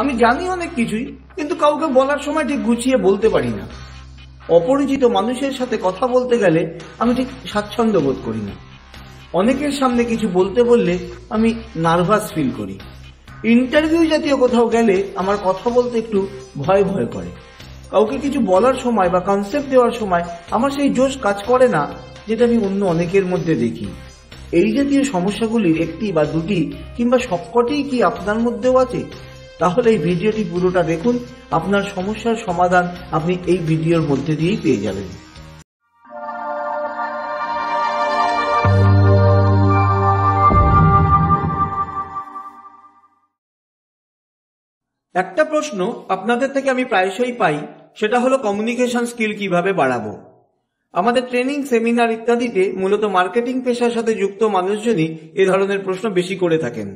আমি জানি অনেক কিছুই কিন্তু কাউকে বলার সময় ঠিক গুছিয়ে বলতে পারি না অপরিচিত মানুষের সাথে কথা বলতে গেলে আমি ঠিক স্বাচ্ছন্দ্য বোধ করি না অনেকের সামনে কিছু বলতে বললে আমি নার্ভাস ফিল করি ইন্টারভিউ জাতীয় কোথাও গেলে আমার কথা বলতে একটু ভয় ভয় করে কাউকে কিছু বলার সময় বা কনসেপ্ট দেওয়ার সময় আমার সেই জোশ কাজ করে না যেটা আমি অন্য অনেকের মধ্যে দেখি এই জাতীয় সমস্যাগুলির একটি বা দুটি কিংবা সবকটি কি আপনার মধ্যেও আছে তাহলে এই ভিডিওটি পুরোটা দেখুন আপনার সমস্যার সমাধান আপনি এই ভিডিওর মধ্যে দিয়েই পেয়ে যাবেন একটা প্রশ্ন আপনাদের থেকে আমি প্রায়শই পাই সেটা হলো কমিউনিকেশন স্কিল কিভাবে বাড়াবো আমাদের ট্রেনিং সেমিনার ইত্যাদিতে মূলত মার্কেটিং পেশার সাথে যুক্ত মানুষজনই এ ধরনের প্রশ্ন বেশি করে থাকেন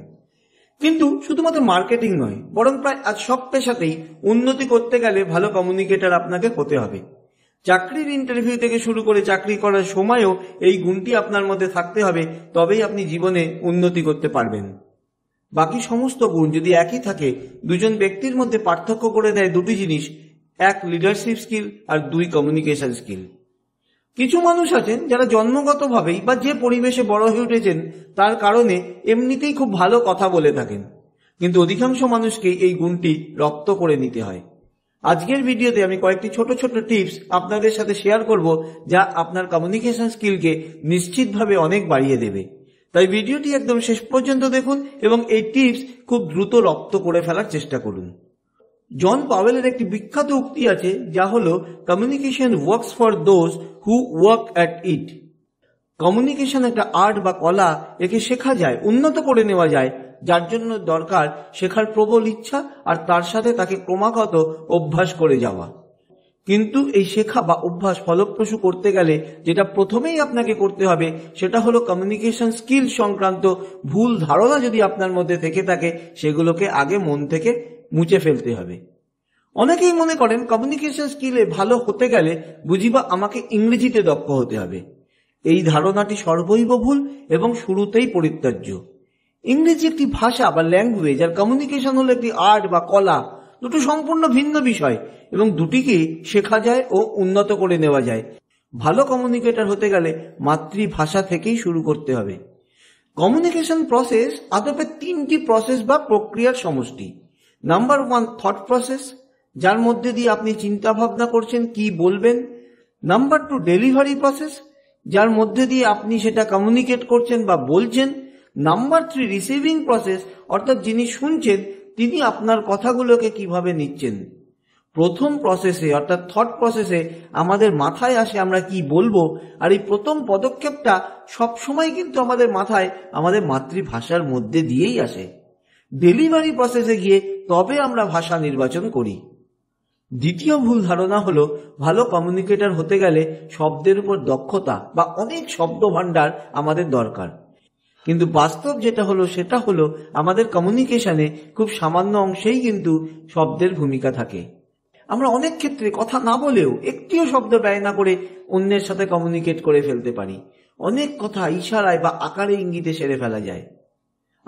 কিন্তু শুধুমাত্র মার্কেটিং নয় বরং প্রায় আজ সব পেশাতেই উন্নতি করতে গেলে ভালো কমিউনিকেটার আপনাকে হতে হবে চাকরির ইন্টারভিউ থেকে শুরু করে চাকরি করার সময়ও এই গুণটি আপনার মধ্যে থাকতে হবে তবেই আপনি জীবনে উন্নতি করতে পারবেন বাকি সমস্ত গুণ যদি একই থাকে দুজন ব্যক্তির মধ্যে পার্থক্য করে দেয় দুটি জিনিস এক লিডারশিপ স্কিল আর দুই কমিউনিকেশন স্কিল কিছু মানুষ আছেন যারা জন্মগতভাবেই বা যে পরিবেশে বড় হয়ে উঠেছেন তার কারণে এমনিতেই খুব ভালো কথা বলে থাকেন কিন্তু অধিকাংশ মানুষকে এই গুণটি রপ্ত করে নিতে হয় আজকের ভিডিওতে আমি কয়েকটি ছোট ছোট টিপস আপনাদের সাথে শেয়ার করব যা আপনার কমিউনিকেশন স্কিলকে নিশ্চিতভাবে অনেক বাড়িয়ে দেবে তাই ভিডিওটি একদম শেষ পর্যন্ত দেখুন এবং এই টিপস খুব দ্রুত রপ্ত করে ফেলার চেষ্টা করুন জন পাওয়েলের একটি বিখ্যাত উক্তি আছে যা হল communication works for those who work at it communication একটা আর্ট বা কলা একে শেখা যায় উন্নত করে নেওয়া যায় যার জন্য দরকার শেখার প্রবল ইচ্ছা আর তার সাথে তাকে ক্রমাগত অভ্যাস করে যাওয়া কিন্তু এই শেখা বা অভ্যাস ফলপ্রসূ করতে গেলে যেটা প্রথমেই আপনাকে করতে হবে সেটা হলো কমিউনিকেশন স্কিল সংক্রান্ত ভুল ধারণা যদি আপনার মধ্যে থেকে থাকে সেগুলোকে আগে মন থেকে মুছে ফেলতে হবে অনেকেই মনে করেন কমিউনিকেশন স্কিলে ভালো হতে গেলে বুঝিবা আমাকে ইংরেজিতে দক্ষ হতে হবে এই ধারণাটি সর্বৈব ভুল এবং শুরুতেই পরিত্যাজ্য ইংরেজি একটি ভাষা বা ল্যাঙ্গুয়েজ আর কমিউনিকেশন হলো একটি আর্ট বা কলা দুটো সম্পূর্ণ ভিন্ন বিষয় এবং দুটিকে শেখা যায় ও উন্নত করে নেওয়া যায় ভালো কমিউনিকেটর হতে গেলে মাতৃভাষা থেকেই শুরু করতে হবে কমিউনিকেশন প্রসেস আদপে তিনটি প্রসেস বা প্রক্রিয়ার সমষ্টি নাম্বার ওয়ান থট প্রসেস যার মধ্যে দিয়ে আপনি চিন্তা ভাবনা করছেন কি বলবেন নাম্বার টু ডেলিভারি প্রসেস যার মধ্যে দিয়ে আপনি সেটা কমিউনিকেট করছেন বা বলছেন নাম্বার থ্রি রিসিভিং প্রসেস অর্থাৎ যিনি শুনছেন তিনি আপনার কথাগুলোকে কিভাবে নিচ্ছেন প্রথম প্রসেসে অর্থাৎ থট প্রসেসে আমাদের মাথায় আসে আমরা কি বলবো আর এই প্রথম পদক্ষেপটা সবসময় কিন্তু আমাদের মাথায় আমাদের মাতৃভাষার মধ্যে দিয়েই আসে ডেলিভারি প্রসেসে গিয়ে তবে আমরা ভাষা নির্বাচন করি দ্বিতীয় ভুল ধারণা হলো ভালো কমিউনিকেটর হতে গেলে শব্দের উপর দক্ষতা বা অনেক শব্দ ভাণ্ডার আমাদের দরকার কিন্তু বাস্তব যেটা হলো সেটা হলো আমাদের কমিউনিকেশনে খুব সামান্য অংশেই কিন্তু শব্দের ভূমিকা থাকে আমরা অনেক ক্ষেত্রে কথা না বলেও একটিও শব্দ ব্যয় না করে অন্যের সাথে কমিউনিকেট করে ফেলতে পারি অনেক কথা ইশারায় বা আকারে ইঙ্গিতে সেরে ফেলা যায়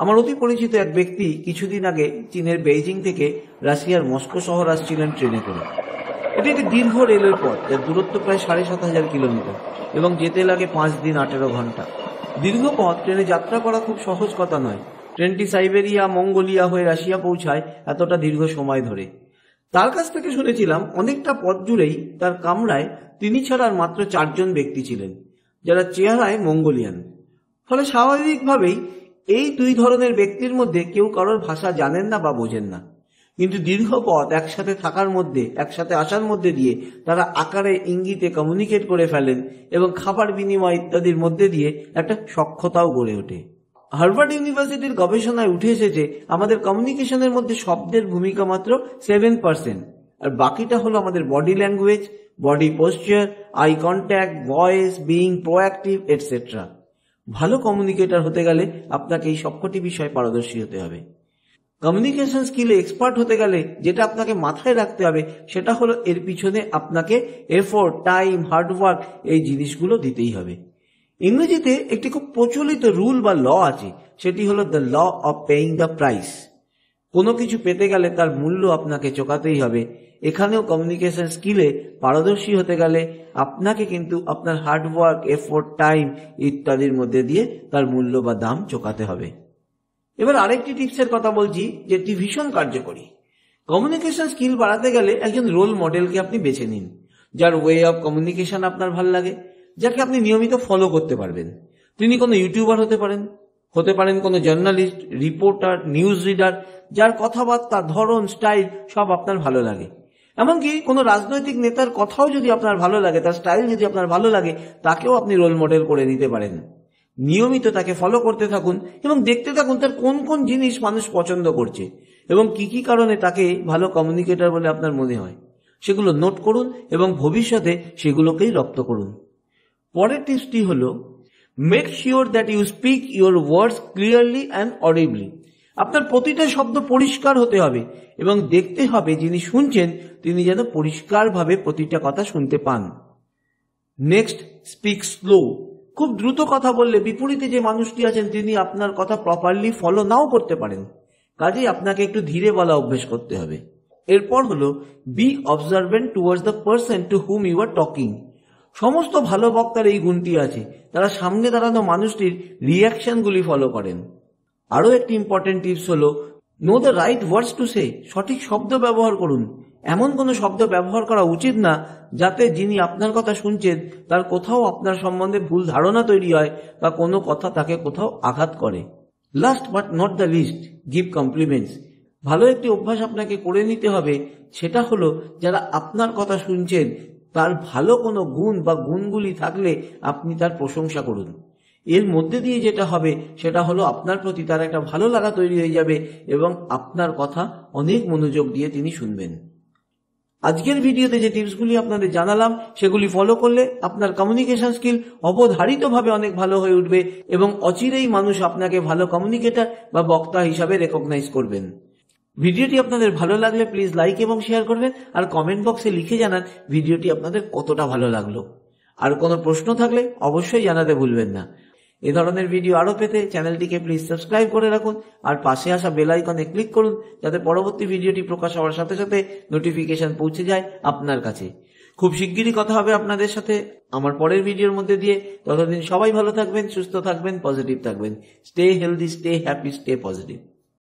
আমার অতি পরিচিত এক ব্যক্তি কিছুদিন আগে চীনের বেইজিং থেকে রাশিয়ার মস্কো শহর আসছিলেন ট্রেনে করে এটি একটি দীর্ঘ রেলের পথ যার দূরত্ব প্রায় সাড়ে সাত হাজার কিলোমিটার এবং যেতে লাগে পাঁচ দিন আঠেরো ঘন্টা দীর্ঘ পথ ট্রেনে যাত্রা করা খুব সহজ কথা নয় ট্রেনটি সাইবেরিয়া মঙ্গোলিয়া হয়ে রাশিয়া পৌঁছায় এতটা দীর্ঘ সময় ধরে তার কাছ থেকে শুনেছিলাম অনেকটা পথ জুড়েই তার কামরায় তিনি ছাড়া আর মাত্র চারজন ব্যক্তি ছিলেন যারা চেহারায় মঙ্গোলিয়ান ফলে স্বাভাবিকভাবেই এই দুই ধরনের ব্যক্তির মধ্যে কেউ কারোর ভাষা জানেন না বা বোঝেন না কিন্তু দীর্ঘ পথ একসাথে থাকার মধ্যে একসাথে আসার মধ্যে দিয়ে তারা আকারে ইঙ্গিতে কমিউনিকেট করে ফেলেন এবং খাবার বিনিময় ইত্যাদির মধ্যে দিয়ে একটা সক্ষতাও গড়ে ওঠে হার্ভার্ড ইউনিভার্সিটির গবেষণায় উঠে এসেছে আমাদের কমিউনিকেশনের মধ্যে শব্দের ভূমিকা মাত্র সেভেন পার্সেন্ট আর বাকিটা হলো আমাদের body language body posture eye contact voice being proactive etcetera ভালো কমিউনিকেটর হতে গেলে আপনাকে এই সবকটি বিষয়ে পারদর্শী হতে হবে কমিউনিকেশন স্কিলে এক্সপার্ট হতে গেলে যেটা আপনাকে মাথায় রাখতে হবে সেটা হলো এর পিছনে আপনাকে এফোর্ট টাইম হার্ডওয়ার্ক এই জিনিসগুলো দিতেই হবে ইংরেজিতে একটি খুব প্রচলিত রুল বা ল আছে সেটি হলো the law of paying the price কোনো কিছু পেতে গেলে তার মূল্য আপনাকে চোকাতেই হবে এখানেও কমিউনিকেশন স্কিলে পারদর্শী হতে গেলে আপনাকে কিন্তু আপনার হার্ডওয়ার্ক এফোর্ট টাইম ইত্যাদির মধ্যে দিয়ে তার মূল্য বা দাম চোকাতে হবে এবার আরেকটি টিপসের কথা বলছি যেটি ভীষণ কার্যকরী কমিউনিকেশন স্কিল বাড়াতে গেলে একজন রোল মডেলকে আপনি বেছে নিন যার ওয়ে অফ কমিউনিকেশন আপনার ভাল লাগে যাকে আপনি নিয়মিত ফলো করতে পারবেন তিনি কোনো ইউটিউবার হতে পারেন হতে পারেন কোনো জার্নালিস্ট রিপোর্টার নিউজ রিডার যার কথাবার্তা ধরন স্টাইল সব আপনার ভালো লাগে এমনকি কোনো রাজনৈতিক নেতার কথাও যদি আপনার ভালো লাগে তার স্টাইল যদি আপনার ভালো লাগে তাকেও আপনি রোল মডেল করে নিতে পারেন নিয়মিত তাকে ফলো করতে থাকুন এবং দেখতে থাকুন তার কোন কোন জিনিস মানুষ পছন্দ করছে এবং কি কি কারণে তাকে ভালো কমিউনিকেটর বলে আপনার মনে হয় সেগুলো নোট করুন এবং ভবিষ্যতে সেগুলোকেই রপ্ত করুন পরের টিপসটি হলো make sure that you speak your words clearly and audibly আপনার প্রতিটা শব্দ পরিষ্কার হতে হবে এবং দেখতে হবে যিনি শুনছেন তিনি যেন পরিষ্কারভাবে প্রতিটা কথা শুনতে পান নেক্সট স্পিক স্লো খুব দ্রুত কথা বললে বিপরীতে যে মানুষটি আছেন তিনি আপনার কথা প্রপারলি ফলো নাও করতে পারেন কাজেই আপনাকে একটু ধীরে বলা অভ্যেস করতে হবে এরপর হলো be observant towards the person to whom you are talking সমস্ত ভালো বক্তার এই গুণটি আছে তারা সামনে দাঁড়ানো মানুষটির রিয়াকশনগুলি ফলো করেন আরও একটি ইম্পর্টেন্ট টিপস হলো know the right words to say সঠিক শব্দ ব্যবহার করুন এমন কোনো শব্দ ব্যবহার করা উচিত না যাতে যিনি আপনার কথা শুনছেন তার কোথাও আপনার সম্বন্ধে ভুল ধারণা তৈরি হয় বা কোনো কথা তাকে কোথাও আঘাত করে last but not the least give compliments ভালো একটি অভ্যাস আপনাকে করে নিতে হবে সেটা হলো যারা আপনার কথা শুনছেন তার ভালো কোনো গুণ বা গুণগুলি থাকলে আপনি তার প্রশংসা করুন এর মধ্যে দিয়ে যেটা হবে সেটা হলো আপনার প্রতি তার একটা ভালো লাগা তৈরি হয়ে যাবে এবং আপনার কথা অনেক মনোযোগ দিয়ে তিনি শুনবেন আজকের ভিডিওতে যে টিপসগুলি আপনাদের জানালাম সেগুলি ফলো করলে আপনার কমিউনিকেশন স্কিল অবধারিতভাবে অনেক ভালো হয়ে উঠবে এবং অচিরেই মানুষ আপনাকে ভালো কমিউনিকেটর বা বক্তা হিসাবে রেকগনাইজ করবেন ভিডিওটি আপনাদের ভালো লাগলে প্লিজ লাইক এবং শেয়ার করবেন আর কমেন্ট বক্সে লিখে জানান ভিডিওটি আপনাদের কতটা ভালো লাগলো আর কোনো প্রশ্ন থাকলে অবশ্যই জানাতে ভুলবেন না এ ধরনের ভিডিও আরও পেতে চ্যানেলটিকে প্লিজ সাবস্ক্রাইব করে রাখুন আর পাশে আসা বেল আইকনে ক্লিক করুন যাতে পরবর্তী ভিডিওটি প্রকাশ হওয়ার সাথে সাথে নোটিফিকেশন পৌঁছে যায় আপনার কাছে খুব শিগগিরই কথা হবে আপনাদের সাথে আমার পরের ভিডিওর মধ্যে দিয়ে ততদিন সবাই ভালো থাকবেন সুস্থ থাকবেন পজিটিভ থাকবেন stay healthy stay happy stay positive